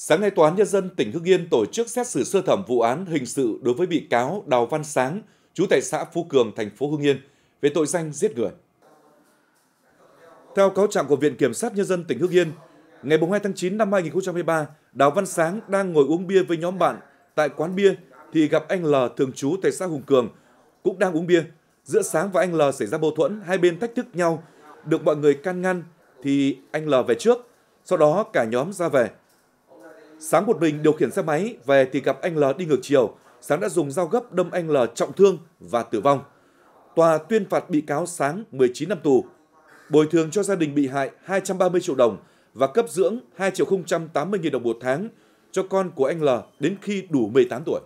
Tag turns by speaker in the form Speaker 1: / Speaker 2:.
Speaker 1: Sáng nay, Tòa án Nhân dân tỉnh Hưng Yên tổ chức xét xử sơ thẩm vụ án hình sự đối với bị cáo Đào Văn Sáng, trú tại xã Phú Cường, thành phố Hưng Yên, về tội danh giết người. Theo cáo trạng của Viện Kiểm sát Nhân dân tỉnh Hưng Yên, ngày 2 tháng 9 năm 2023, Đào Văn Sáng đang ngồi uống bia với nhóm bạn tại quán bia thì gặp anh L thường trú tại xã Hùng Cường, cũng đang uống bia. Giữa Sáng và anh L xảy ra mâu thuẫn, hai bên thách thức nhau, được mọi người can ngăn thì anh L về trước, sau đó cả nhóm ra về. Sáng một mình điều khiển xe máy về thì gặp anh L đi ngược chiều. Sáng đã dùng dao gấp đâm anh L trọng thương và tử vong. Tòa tuyên phạt bị cáo Sáng 19 năm tù. Bồi thường cho gia đình bị hại 230 triệu đồng và cấp dưỡng 2 triệu 080 nghìn đồng một tháng cho con của anh L đến khi đủ 18 tuổi.